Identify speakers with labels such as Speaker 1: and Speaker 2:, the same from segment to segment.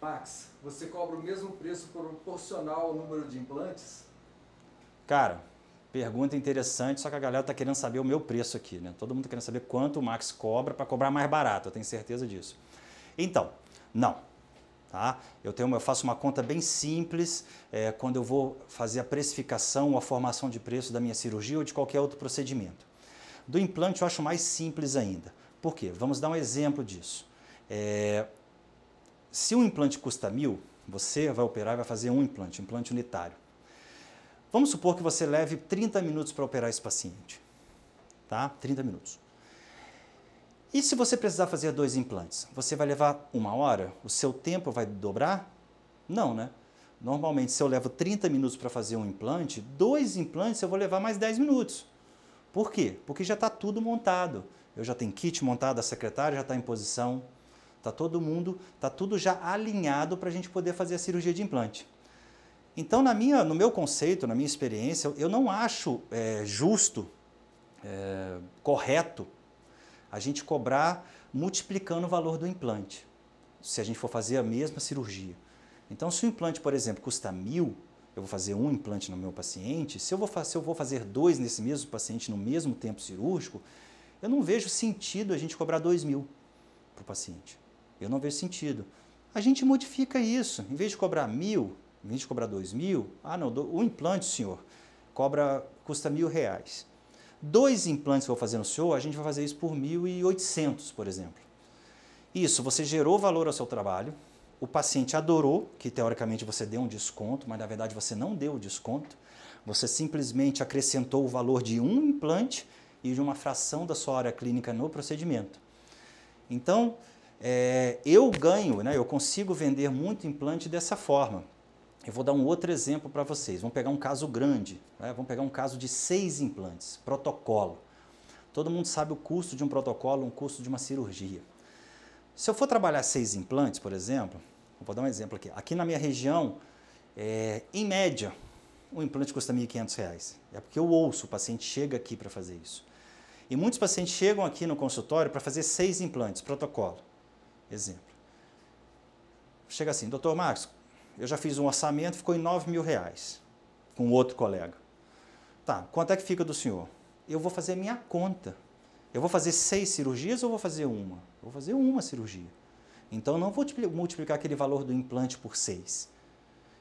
Speaker 1: Max, você cobra o mesmo preço proporcional ao número de implantes? Cara, pergunta interessante, só que a galera tá querendo saber o meu preço aqui, né? Todo mundo tá querendo saber quanto o Max cobra para cobrar mais barato, eu tenho certeza disso. Então, não. Tá? Eu, tenho, eu faço uma conta bem simples é, quando eu vou fazer a precificação ou a formação de preço da minha cirurgia ou de qualquer outro procedimento. Do implante eu acho mais simples ainda. Por quê? Vamos dar um exemplo disso. É, se um implante custa mil, você vai operar e vai fazer um implante, um implante unitário. Vamos supor que você leve 30 minutos para operar esse paciente. Tá? 30 minutos. E se você precisar fazer dois implantes? Você vai levar uma hora? O seu tempo vai dobrar? Não, né? Normalmente, se eu levo 30 minutos para fazer um implante, dois implantes eu vou levar mais 10 minutos. Por quê? Porque já está tudo montado. Eu já tenho kit montado, a secretária já está em posição, está todo mundo, está tudo já alinhado para a gente poder fazer a cirurgia de implante. Então, na minha, no meu conceito, na minha experiência, eu não acho é, justo, é, correto, a gente cobrar multiplicando o valor do implante, se a gente for fazer a mesma cirurgia. Então, se o implante, por exemplo, custa mil, eu vou fazer um implante no meu paciente, se eu vou, se eu vou fazer dois nesse mesmo paciente no mesmo tempo cirúrgico, eu não vejo sentido a gente cobrar dois mil para o paciente. Eu não vejo sentido. A gente modifica isso. Em vez de cobrar mil, em vez de cobrar dois mil, ah não, o implante, senhor, cobra, custa mil reais. Dois implantes que eu vou fazer no senhor, a gente vai fazer isso por mil e oitocentos, por exemplo. Isso, você gerou valor ao seu trabalho, o paciente adorou, que teoricamente você deu um desconto, mas na verdade você não deu o desconto, você simplesmente acrescentou o valor de um implante e de uma fração da sua hora clínica no procedimento. Então, é, eu ganho, né, eu consigo vender muito implante dessa forma. Eu vou dar um outro exemplo para vocês. Vamos pegar um caso grande, né? vamos pegar um caso de seis implantes, protocolo. Todo mundo sabe o custo de um protocolo, um custo de uma cirurgia. Se eu for trabalhar seis implantes, por exemplo, vou dar um exemplo aqui. Aqui na minha região, é, em média, um implante custa R$ 1.500. É porque eu ouço, o paciente chega aqui para fazer isso. E muitos pacientes chegam aqui no consultório para fazer seis implantes, protocolo. Exemplo. Chega assim, doutor Marcos, eu já fiz um orçamento, ficou em 9 mil reais com outro colega. Tá, quanto é que fica do senhor? Eu vou fazer minha conta. Eu vou fazer seis cirurgias ou vou fazer uma? Eu vou fazer uma cirurgia. Então eu não vou multiplicar aquele valor do implante por seis.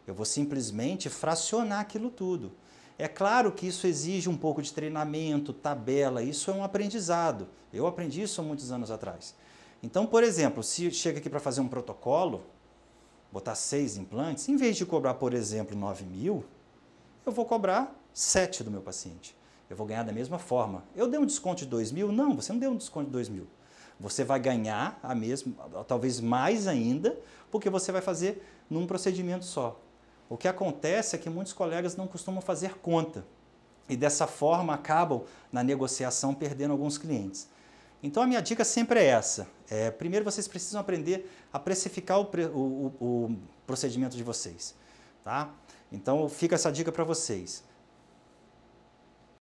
Speaker 1: Eu vou simplesmente fracionar aquilo tudo. É claro que isso exige um pouco de treinamento, tabela, isso é um aprendizado. Eu aprendi isso há muitos anos atrás. Então, por exemplo, se chega aqui para fazer um protocolo, botar seis implantes, em vez de cobrar, por exemplo, 9 mil, eu vou cobrar 7 do meu paciente. Eu vou ganhar da mesma forma. Eu dei um desconto de 2 mil? Não, você não deu um desconto de 2 mil. Você vai ganhar a mesma, talvez mais ainda, porque você vai fazer num procedimento só. O que acontece é que muitos colegas não costumam fazer conta e dessa forma acabam na negociação perdendo alguns clientes. Então a minha dica sempre é essa. É, primeiro vocês precisam aprender a precificar o, o, o procedimento de vocês. Tá? Então fica essa dica para vocês.